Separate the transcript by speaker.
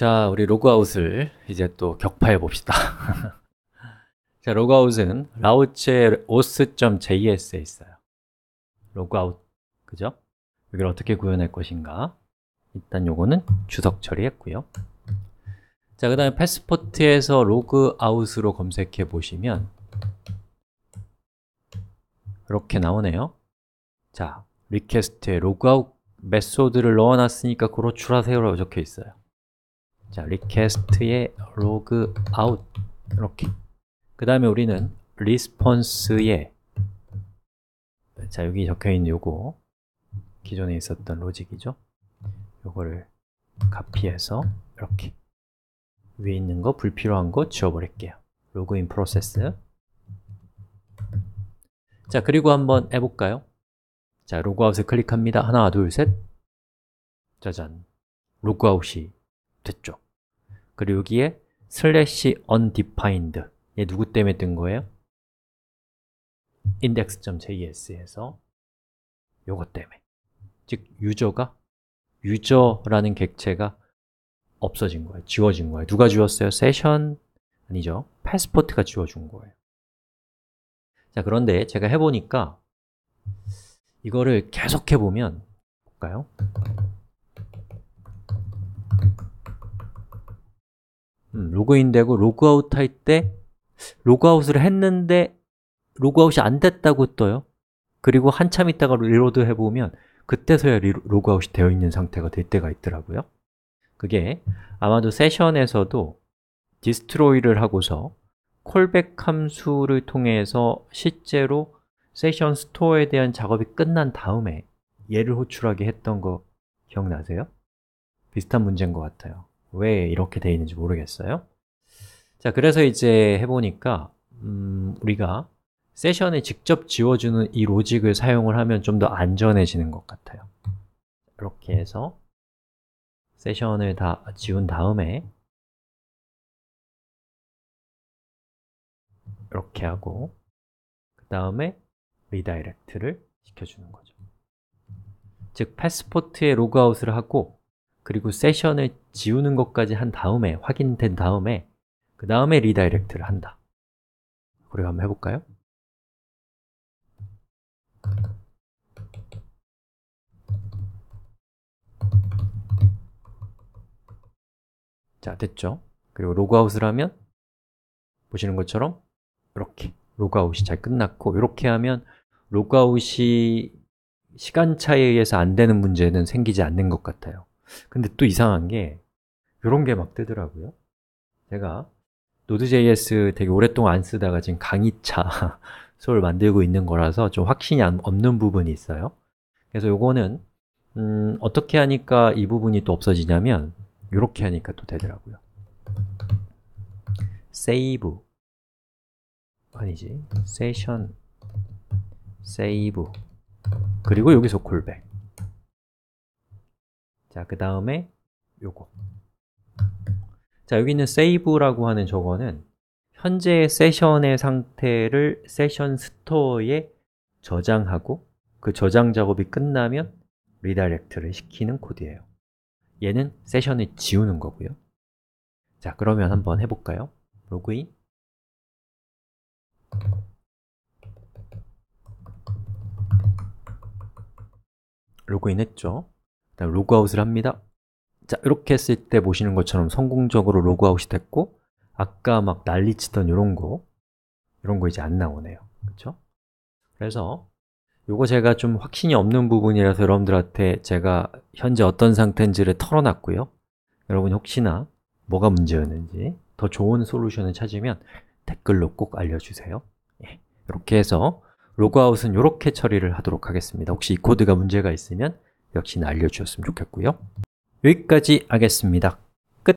Speaker 1: 자, 우리 로그아웃을 이제 또 격파해 봅시다. 자, 로그아웃은 라우츠의 os.js에 있어요. 로그아웃, 그죠? 여기를 어떻게 구현할 것인가? 일단 요거는 주석 처리했고요. 자, 그 다음에 패스포트에서 로그아웃으로 검색해 보시면 이렇게 나오네요. 자, 리퀘스트에 로그아웃 메소드를 넣어놨으니까 그로 출하세요라고 적혀 있어요. 자, request의 log out 이렇게. 그 다음에 우리는 response의 자, 여기 적혀 있는 요거 기존에 있었던 로직이죠. 요거를 카피해서 이렇게 위에 있는 거 불필요한 거 지워버릴게요. 로그인 프로세스 자, 그리고 한번 해볼까요? 자, 로그아웃을 클릭합니다. 하나, 둘, 셋 짜잔, 로그아웃이 됐죠. 그리고 여기에 슬래시 undefined 얘 누구 때문에 뜬 거예요? index.js에서 요것 때문에 즉 유저가 유저라는 객체가 없어진 거예요, 지워진 거예요 누가 지웠어요? 세션 아니죠, 패스포트가 지워준 거예요 자 그런데 제가 해보니까 이거를 계속 해보면 볼까요? 음, 로그인되고 로그아웃 할때 로그아웃을 했는데 로그아웃이 안 됐다고 떠요 그리고 한참 있다가 리로드 해보면 그때서야 리로, 로그아웃이 되어 있는 상태가 될 때가 있더라고요 그게 아마도 세션에서도 디스트로이를 하고서 콜백 함수를 통해서 실제로 세션 스토어에 대한 작업이 끝난 다음에 얘를 호출하게 했던 거 기억나세요? 비슷한 문제인 것 같아요 왜 이렇게 되어 있는지 모르겠어요. 자, 그래서 이제 해보니까 음, 우리가 세션에 직접 지워주는 이 로직을 사용을 하면 좀 더 안전해지는 것 같아요. 이렇게 해서 세션을 다 지운 다음에 이렇게 하고 그 다음에 리다이렉트를 시켜주는 거죠. 즉, 패스포트에 로그아웃을 하고 그리고 세션을 지우는 것까지 한 다음에 확인된 다음에 그 다음에 리다이렉트를 한다 그래 한번 해볼까요? 자, 됐죠? 그리고 로그아웃을 하면 보시는 것처럼 이렇게 로그아웃이 잘 끝났고 이렇게 하면 로그아웃이 시간 차에 의해서 안 되는 문제는 생기지 않는 것 같아요 근데 또 이상한 게 이런 게 막 뜨더라고요. 제가 n o d e j s 되게 오랫동안 안 쓰다가 지금 강의차 소를 만들고 있는 거라서 좀 확신이 없는 부분이 있어요. 그래서 요거는 음, 어떻게 하니까 이 부분이 또 없어지냐면 이렇게 하니까 또 되더라고요. save 아니지 session save 그리고 여기서 콜백 자, 그 다음에 요거. 자, 여기 있는 save라고 하는 저거는 현재 세션의 상태를 세션 스토어에 저장하고 그 저장 작업이 끝나면 리다렉트를 시키는 코드예요. 얘는 세션을 지우는 거고요. 자, 그러면 한번 해볼까요? 로그인 로그인 했죠? 다음 로그아웃을 합니다 자, 이렇게 했을 때 보시는 것처럼 성공적으로 로그아웃이 됐고 아까 막 난리치던 이런 거 이런 거 이제 안 나오네요 그렇죠? 그래서 요거 제가 좀 확신이 없는 부분이라서 여러분들한테 제가 현재 어떤 상태인지를 털어놨고요 여러분 혹시나 뭐가 문제였는지 더 좋은 솔루션을 찾으면 댓글로 꼭 알려주세요 예, 이렇게 해서 로그아웃은 이렇게 처리를 하도록 하겠습니다 혹시 이 코드가 문제가 있으면 역시 알려주셨으면 좋겠고요. 여기까지 하겠습니다.